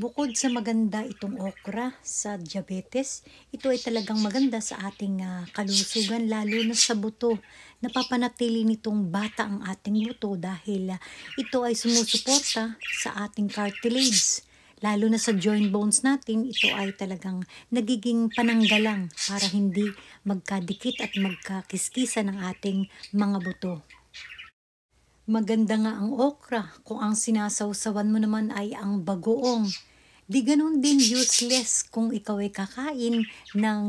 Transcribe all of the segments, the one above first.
Bukod sa maganda itong okra sa diabetes, ito ay talagang maganda sa ating uh, kalusugan lalo na sa buto. Napapanatili nitong bata ang ating buto dahil uh, ito ay sumusuporta sa ating cartilage. Lalo na sa joint bones natin, ito ay talagang nagiging pananggalang para hindi magkadikit at magkakiskisa ng ating mga buto. Maganda nga ang okra kung ang sinasawsawan mo naman ay ang bagoong. Di ganun din useless kung ikaw ay kakain ng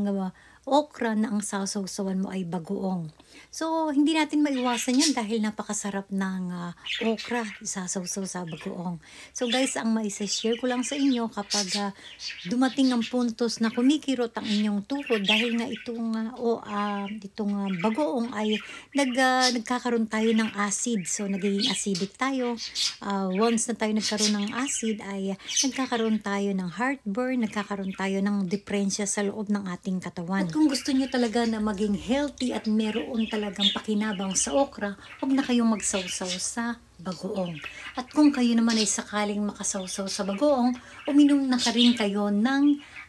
okra na ang sasawsawan mo ay bagoong. So, hindi natin maiwasan yan dahil napakasarap ng uh, okra isasawsaw sa bagoong. So guys, ang maisa-share ko lang sa inyo kapag uh, dumating ang puntos na kumikirot ang inyong tuhod dahil nga itong, uh, o, uh, itong uh, bagoong ay nag, uh, nagkakaroon tayo ng acid. So, nagiging acidic tayo. Uh, once na tayo nagkaroon ng acid ay uh, nagkakaroon tayo ng heartburn, nagkakaroon tayo ng depresya sa loob ng ating katawan. Kung gusto niyo talaga na maging healthy at meron talagang pakinabang sa okra, huwag na kayong magsawsaw sa bagoong. At kung kayo naman ay sakaling makasawsaw sa bagoong, uminom na ka rin kayo ng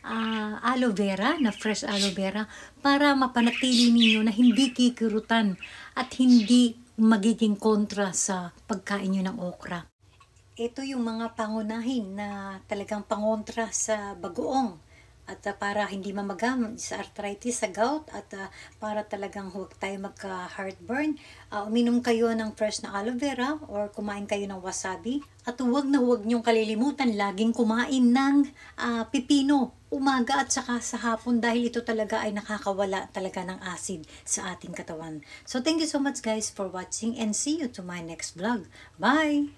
uh, aloe vera, na fresh aloe vera, para mapanatili niyo na hindi kikirutan at hindi magiging kontra sa pagkain niyo ng okra. Ito yung mga pangunahin na talagang pangontra sa bagoong at uh, para hindi mamagam sa arthritis, sa gout, at uh, para talagang huwag tayo magka-heartburn, uh, uminom kayo ng fresh na aloe vera or kumain kayo ng wasabi. At huwag na huwag niyong kalilimutan, laging kumain ng uh, pipino umaga at saka sa hapon dahil ito talaga ay nakakawala talaga ng acid sa ating katawan. So thank you so much guys for watching and see you to my next vlog. Bye!